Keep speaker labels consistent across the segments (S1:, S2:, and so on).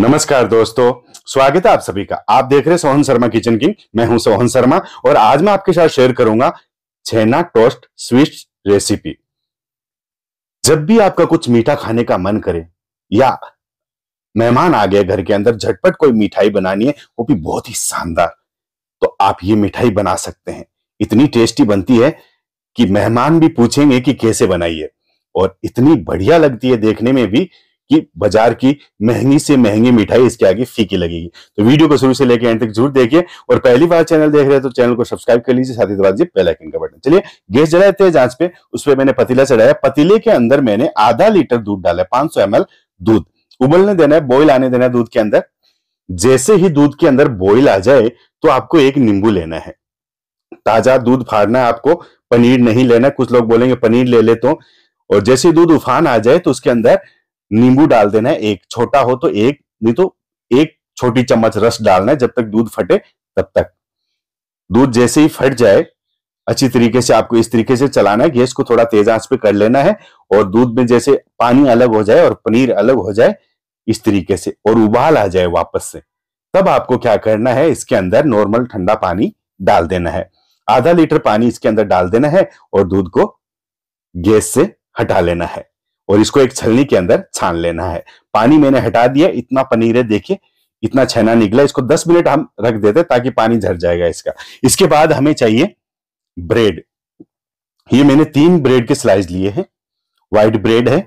S1: नमस्कार दोस्तों स्वागत है आप सभी का आप देख रहे हैं सोहन शर्मा किचन किंग मैं हूं सोहन शर्मा और आज मैं आपके साथ शेयर करूंगा छेना टोस्ट स्वीट रेसिपी जब भी आपका कुछ मीठा खाने का मन करे या मेहमान आ गए घर के अंदर झटपट कोई मिठाई बनानी है वो भी बहुत ही शानदार तो आप ये मिठाई बना सकते हैं इतनी टेस्टी बनती है कि मेहमान भी पूछेंगे कि कैसे बनाइए और इतनी बढ़िया लगती है देखने में भी कि बाजार की महंगी से महंगी मिठाई इसके आगे फीकी लगेगी तो वीडियो को शुरू से लेकर एंड तक जरूर देखिए और पहली बार चैनल देख रहे हैं तो चैनल को सब्सक्राइब कर लीजिए साथ ही बेल आइकन का बटन चलिए गैस जला हैं जांच पे उस पर मैंने पतीला चढ़ाया पतीले के अंदर मैंने आधा लीटर दूध डाला पांच सौ दूध उबलने देना है बॉयल आने देना है दूध के अंदर जैसे ही दूध के अंदर बॉइल आ जाए तो आपको एक नींबू लेना है ताजा दूध फाड़ना है आपको पनीर नहीं लेना कुछ लोग बोलेंगे पनीर ले ले तो और जैसे दूध उफान आ जाए तो उसके अंदर नींबू डाल देना है एक छोटा हो तो एक नहीं तो एक छोटी चम्मच रस डालना है जब तक दूध फटे तब तक दूध जैसे ही फट जाए अच्छी तरीके से आपको इस तरीके से चलाना है गैस को थोड़ा तेज आंच पे कर लेना है और दूध में जैसे पानी अलग हो जाए और पनीर अलग हो जाए इस तरीके से और उबाल आ जाए वापस से तब आपको क्या करना है इसके अंदर नॉर्मल ठंडा पानी डाल देना है आधा लीटर पानी इसके अंदर डाल देना है और दूध को गैस से हटा लेना है और इसको एक छलनी के अंदर छान लेना है पानी मैंने हटा दिया इतना पनीर है देखिए इतना छैना निकला इसको 10 मिनट हम रख देते ताकि पानी झर जाएगा इसका इसके बाद हमें चाहिए ब्रेड ये मैंने तीन ब्रेड के स्लाइस लिए हैं वाइट ब्रेड है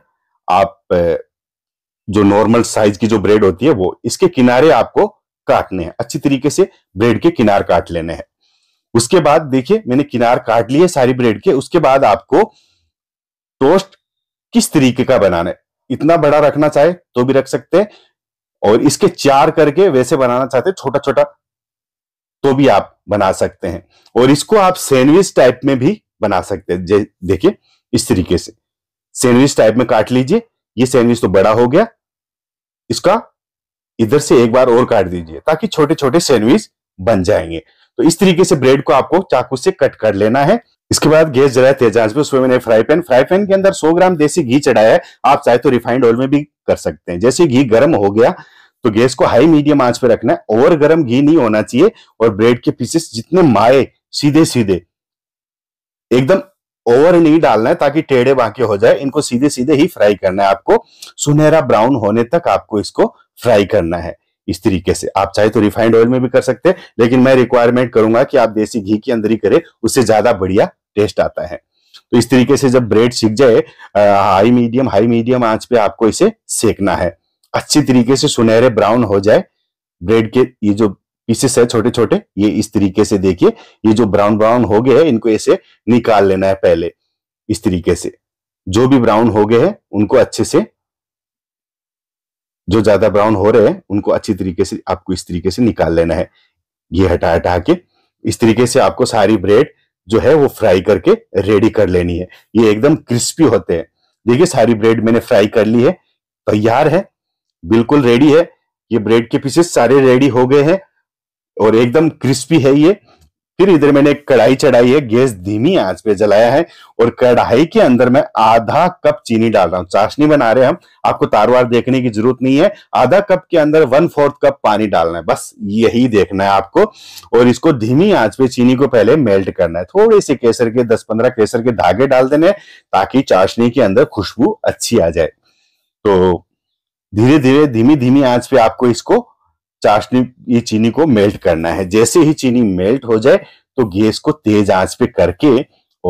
S1: आप जो नॉर्मल साइज की जो ब्रेड होती है वो इसके किनारे आपको काटने हैं अच्छी तरीके से ब्रेड के किनार काट लेने हैं उसके बाद देखिए मैंने किनार काट लिए सारी ब्रेड के उसके बाद आपको टोस्ट किस तरीके का बनाना है इतना बड़ा रखना चाहे तो भी रख सकते हैं और इसके चार करके वैसे बनाना चाहते छोटा छोटा तो भी आप बना सकते हैं और इसको आप सैंडविच टाइप में भी बना सकते हैं देखिए इस तरीके से सैंडविच टाइप में काट लीजिए ये सैंडविच तो बड़ा हो गया इसका इधर से एक बार और काट दीजिए ताकि छोटे छोटे सैंडविच बन जाएंगे तो इस तरीके से ब्रेड को आपको चाकू से कट कर लेना है इसके बाद गैस जलाया तेजाज पे उसमें मैंने फ्राई पैन फ्राई पैन के अंदर 100 ग्राम देसी घी चढ़ाया है आप चाहे तो रिफाइंड ऑयल में भी कर सकते हैं जैसे घी गर्म हो गया तो गैस को हाई मीडियम आंच पे रखना है ओवर गर्म घी नहीं होना चाहिए और ब्रेड के पीसेस जितने माए सीधे सीधे एकदम ओवर नहीं डालना है ताकि टेढ़े बाकी हो जाए इनको सीधे सीधे ही फ्राई करना है आपको सुनहरा ब्राउन होने तक आपको इसको फ्राई करना है इस तरीके से आप चाहे तो रिफाइंड ऑयल में भी कर सकते हैं लेकिन मैं रिक्वायरमेंट करूंगा कि आप देसी घी के अंदर ही करें उससे ज्यादा बढ़िया टेस्ट आता है तो इस तरीके से जब ब्रेड सीख जाए हाई मीडियम हाई मीडियम आंच पे आपको इसे सेकना है अच्छी तरीके से सुनहरे ब्राउन हो जाए ब्रेड के ये जो पीसेस है छोटे छोटे ये इस तरीके से देखिए ये जो ब्राउन ब्राउन हो गए हैं इनको ऐसे निकाल लेना है पहले इस तरीके से जो भी ब्राउन हो गए हैं उनको अच्छे से जो ज्यादा ब्राउन हो रहे हैं उनको अच्छी तरीके से आपको इस तरीके से निकाल लेना है ये हटा हटा के इस तरीके से आपको सारी ब्रेड जो है वो फ्राई करके रेडी कर लेनी है ये एकदम क्रिस्पी होते हैं देखिए सारी ब्रेड मैंने फ्राई कर ली है तैयार है बिल्कुल रेडी है ये ब्रेड के पीसेस सारे रेडी हो गए हैं और एकदम क्रिस्पी है ये फिर इधर मैंने एक कढ़ाई चढ़ाई है गैस धीमी आंच पे जलाया है और कढ़ाई के अंदर मैं आधा कप चीनी डाल रहा हूं चाशनी बना रहे हम आपको तारवार देखने की जरूरत नहीं है आधा कप के अंदर वन फोर्थ कप पानी डालना है बस यही देखना है आपको और इसको धीमी आंच पे चीनी को पहले मेल्ट करना है थोड़े से केसर के दस पंद्रह केसर के धागे डाल देने ताकि चाशनी के अंदर खुशबू अच्छी आ जाए तो धीरे धीरे धीमी धीमी आंच पे आपको इसको चाशनी ये चीनी को मेल्ट करना है जैसे ही चीनी मेल्ट हो जाए तो गैस को तेज आंच पे करके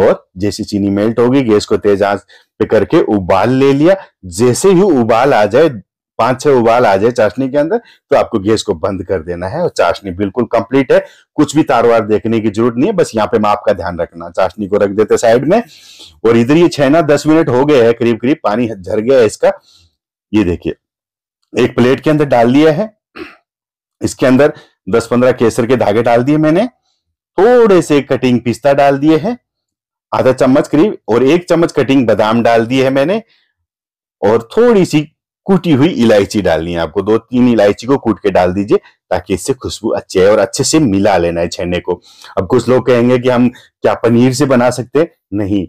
S1: और जैसी चीनी मेल्ट होगी गैस को तेज आंच पे करके उबाल ले लिया जैसे ही उबाल आ जाए पांच छह उबाल आ जाए चाशनी के अंदर तो आपको गैस को बंद कर देना है और चाशनी बिल्कुल कंप्लीट है कुछ भी तारवार देखने की जरूरत नहीं है बस यहाँ पे माप का ध्यान रखना चाशनी को रख देते साइड में और इधर ये छह ना दस मिनट हो गए है करीब करीब पानी झर गया है इसका ये देखिए एक प्लेट के अंदर डाल दिया है इसके अंदर 10-15 केसर के धागे डाल दिए मैंने थोड़े से कटिंग पिस्ता डाल दिए है आधा चम्मच करीब और एक चम्मच कटिंग बादाम डाल दिए है मैंने और थोड़ी सी कूटी हुई इलायची डालनी है आपको दो तीन इलायची को कूट के डाल दीजिए ताकि इससे खुशबू अच्छे है और अच्छे से मिला लेना है छेने को अब कुछ लोग कहेंगे कि हम क्या पनीर से बना सकते नहीं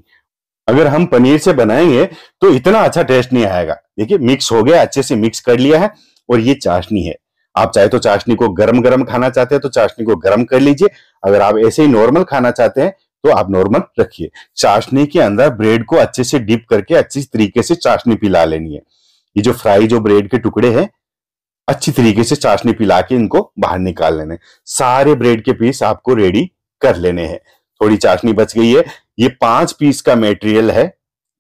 S1: अगर हम पनीर से बनाएंगे तो इतना अच्छा टेस्ट नहीं आएगा देखिए मिक्स हो गया अच्छे से मिक्स कर लिया है और ये चाशनी है आप चाहे तो चाशनी को गर्म गर्म खाना चाहते हैं तो चाशनी को गर्म कर लीजिए अगर आप ऐसे ही नॉर्मल खाना चाहते हैं तो आप नॉर्मल रखिए चाशनी के अंदर ब्रेड को अच्छे से डीप करके अच्छी तरीके से चाशनी पिला लेनी है ये जो फ्राई जो ब्रेड के टुकड़े हैं अच्छी तरीके से चाशनी पिला के इनको बाहर निकाल लेने सारे ब्रेड के पीस आपको रेडी कर लेने हैं थोड़ी चाशनी बच गई है ये पांच पीस का मेटेरियल है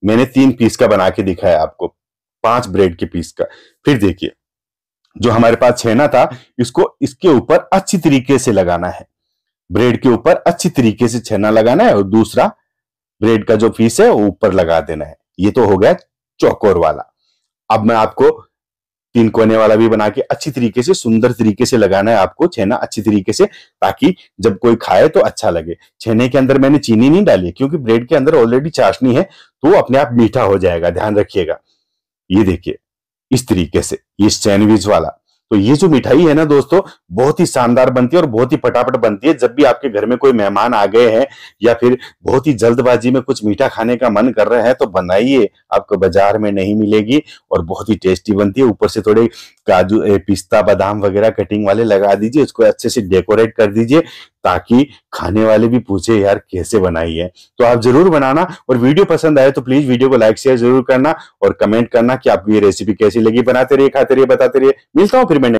S1: मैंने तीन पीस का बना के दिखाया आपको पांच ब्रेड के पीस का फिर देखिए जो हमारे पास छेना था इसको इसके ऊपर अच्छी तरीके से लगाना है ब्रेड के ऊपर अच्छी तरीके से छेना लगाना है और दूसरा ब्रेड का जो पीस है वो ऊपर लगा देना है ये तो हो गया चौकोर वाला अब मैं आपको तीन कोने वाला भी बना के अच्छी तरीके से सुंदर तरीके से लगाना है आपको छेना अच्छी तरीके से ताकि जब कोई खाए तो अच्छा लगे छेने के अंदर मैंने चीनी नहीं डाली क्योंकि ब्रेड के अंदर ऑलरेडी चाशनी है तो अपने आप मीठा हो जाएगा ध्यान रखिएगा ये देखिए इस तरीके से ये सैंडविच वाला तो ये जो मिठाई है ना दोस्तों बहुत ही शानदार बनती है और बहुत ही फटाफट बनती है जब भी आपके घर में कोई मेहमान आ गए हैं या फिर बहुत ही जल्दबाजी में कुछ मीठा खाने का मन कर रहे हैं तो बनाइए आपको बाजार में नहीं मिलेगी और बहुत ही टेस्टी बनती है ऊपर से थोड़े काजू पिस्ता बादाम वगैरह कटिंग वाले लगा दीजिए उसको अच्छे से डेकोरेट कर दीजिए ताकि खाने वाले भी पूछे यार कैसे बनाई है तो आप जरूर बनाना और वीडियो पसंद आए तो प्लीज वीडियो को लाइक शेयर जरूर करना और कमेंट करना कि आपको ये रेसिपी कैसी लगी बनाते रहिए खाते रहिए बताते रहिए मिलता हूँ फिर मैं